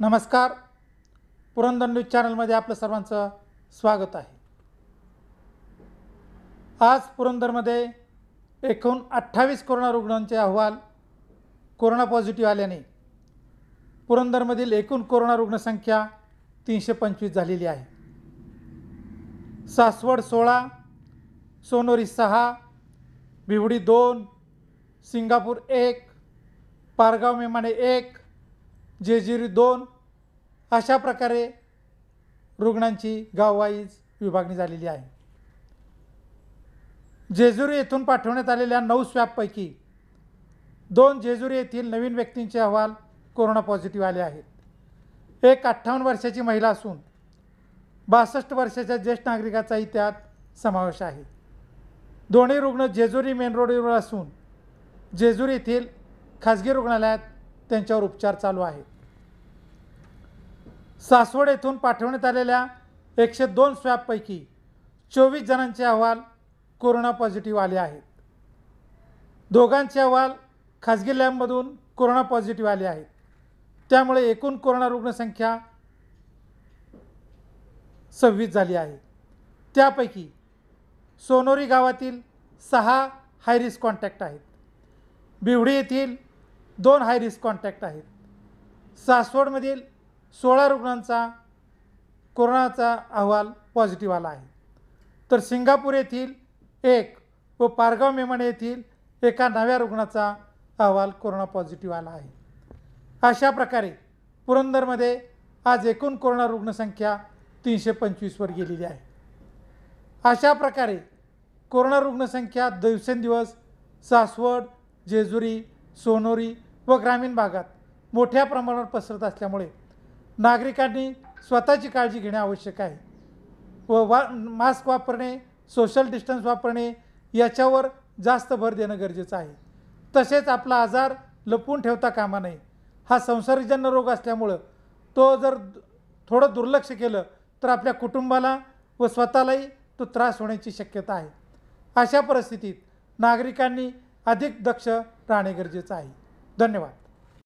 नमस्कार पुरंदर न्यूज चॅनलमध्ये आपलं सर्वांचं स्वागत आहे आज पुरंदरमध्ये एकूण अठ्ठावीस कोरोना रुग्णांचे अहवाल कोरोना पॉझिटिव्ह आल्याने पुरंदरमधील एकूण कोरोना रुग्णसंख्या तीनशे पंचवीस झालेली आहे सासवड सोळा सोनोरी सहा भिवडी दोन सिंगापूर एक पारगाव मेमाने एक जेजुरी दोन अशा प्रकारे रुग्णांची गाववाईज विभागणी झालेली आहे जेजुरी येथून पाठवण्यात आलेल्या नऊ स्वॅबपैकी दोन जेजुरी येथील नवीन व्यक्तींचे अहवाल कोरोना पॉझिटिव्ह आले आहेत एक अठ्ठावन्न वर्षाची महिला असून बासष्ट वर्षाच्या ज्येष्ठ नागरिकाचाही त्यात समावेश आहे दोन्ही रुग्ण जेजुरी मेन रोडवर असून जेजुरी येथील खाजगी रुग्णालयात त्यांच्यावर उपचार चालू आहेत सासवड येथून पाठवण्यात आलेल्या एकशे दोन स्वॅबपैकी चोवीस जणांचे अहवाल कोरोना पॉझिटिव्ह आले आहेत दोघांचे अहवाल खाजगी लॅबमधून कोरोना पॉझिटिव्ह आले आहेत त्यामुळे एकूण कोरोना रुग्णसंख्या सव्वीस झाली आहे त्यापैकी सोनोरी गावातील सहा हायरिस्क कॉन्टॅक्ट आहेत बिवडी येथील दोन हाय रिस्क कॉन्टॅक्ट आहेत सासवडमधील सोळा रुग्णांचा कोरोनाचा अहवाल पॉझिटिव्ह आला आहे तर सिंगापूर येथील एक व पारगाव मेमण येथील एका नव्या रुग्णाचा अहवाल कोरोना पॉझिटिव्ह आला आहे अशा प्रकारे पुरंदरमध्ये आज एकूण कोरोना रुग्णसंख्या तीनशे पंचवीसवर गेलेली आहे अशा प्रकारे कोरोना रुग्णसंख्या दिवसेंदिवस सासवड जेजुरी सोनोरी व ग्रामीण भागात मोठ्या प्रमाणावर पसरत असल्यामुळे नागरिकांनी स्वतःची काळजी घेणे आवश्यक आहे व वा मास्क वापरणे सोशल डिस्टन्स वापरणे याच्यावर जास्त भर देणं गरजेचं आहे तसेच आपला आजार लपवून ठेवता कामा नये हा संसर्गजन्य रोग असल्यामुळं तो जर थोडं दुर्लक्ष केलं तर आपल्या कुटुंबाला व स्वतःलाही तो त्रास होण्याची शक्यता आहे अशा परिस्थितीत नागरिकांनी अधिक दक्ष राहणे गरजेचं आहे धन्यवाद